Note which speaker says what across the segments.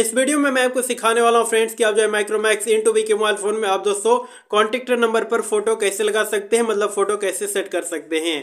Speaker 1: इस वीडियो में मैं आपको सिखाने वाला हूँ फ्रेंड्स कि आप जो है माइक्रोमैक्स इन टू के मोबाइल फोन में आप दोस्तों कॉन्टेक्टर नंबर पर फोटो कैसे लगा सकते हैं मतलब फोटो कैसे सेट कर सकते हैं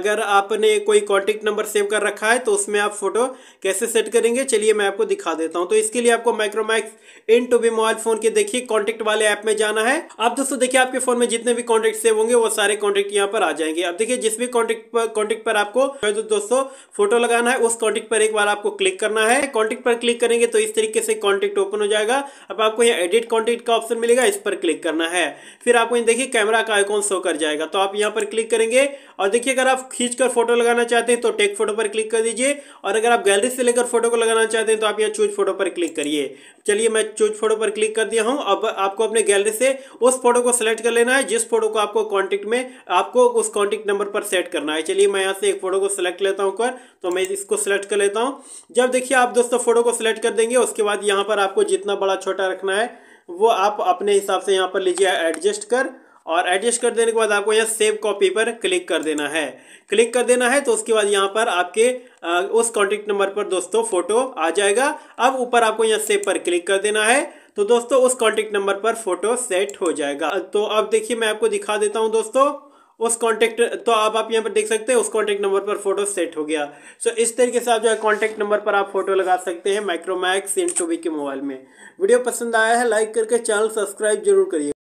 Speaker 1: अगर आपने कोई कॉन्टेक्ट नंबर सेव कर रखा है तो उसमें आप फोटो कैसे सेट करेंगे चलिए मैं आपको दिखा देता हूँ तो इसके लिए आपको Micromax in two mobile phone के देखिए कॉन्टेक्ट वाले ऐप में जाना है आप दोस्तों देखिए आपके फोन में जितने भी कॉन्टेक्ट सेव होंगे वो सारे कॉन्टेक्ट यहाँ पर आ जाएंगे आप देखिए जिस भी कॉन्टेक्ट पर कॉन्टेक्ट पर आपको दोस्तों फोटो लगाना है उस कॉन्टेक्ट पर एक बार आपको क्लिक करना है कॉन्टेक्ट पर क्लिक करेंगे तो इस तरीके तरीके से कॉन्टेक्ट ओपन हो जाएगा अब आपको यहाँ एडिट कॉन्टेक्ट का ऑप्शन मिलेगा इस पर क्लिक करना है फिर आपको यहाँ देखिए कैमरा का आइकॉन शो कर जाएगा तो आप यहाँ पर क्लिक करेंगे और देखिए अगर आप खींच कर फोटो लगाना चाहते हैं तो टेक फोटो पर क्लिक कर दीजिए और अगर आप गैलरी से लेकर फोटो को लगाना चाहते हैं तो आप यहाँ चूज फोटो पर क्लिक करिए चलिए मैं चूज फोटो पर क्लिक कर दिया हूँ अब आपको अपने गैलरी से उस फोटो को सिलेक्ट कर लेना है जिस फोटो को आपको कॉन्टेक्ट में आपको उस कॉन्टेक्ट नंबर पर सेट करना है चलिए मैं यहाँ से एक फोटो को सिलेक्ट लेता हूँ कर तो मैं इसको सिलेक्ट कर लेता हूँ जब देखिए आप दोस्तों फोटो को सिलेक्ट कर देंगे उसके उसके बाद यहाँ पर आपको जितना बड़ा छोटा रखना है वो आप अपने हिसाब से यहाँ पर लीजिए एडजस्ट कर और एडजस्ट कर देने के बाद आपको यह सेव कॉपी पर क्लिक कर देना है क्लिक कर देना है तो उसके बाद यहाँ पर आपके आ, उस कॉन्टेक्ट नंबर पर दोस्तों फोटो आ जाएगा अब ऊपर आपको यहाँ सेव पर क्लिक कर देना है तो दोस्तों उस कॉन्टेक्ट नंबर पर फोटो सेट हो जाएगा तो अब देखिए मैं आपको दिखा देता हूँ दोस्तों उस कॉन्टैक्ट तो आप आप यहाँ पर देख सकते हैं उस कॉन्टैक्ट नंबर पर फोटो सेट हो गया सो so, इस तरीके से आप जो है कॉन्टैक्ट नंबर पर आप फोटो लगा सकते हैं माइक्रोमैक्स इन टू के मोबाइल में वीडियो पसंद आया है लाइक करके चैनल सब्सक्राइब जरूर करिए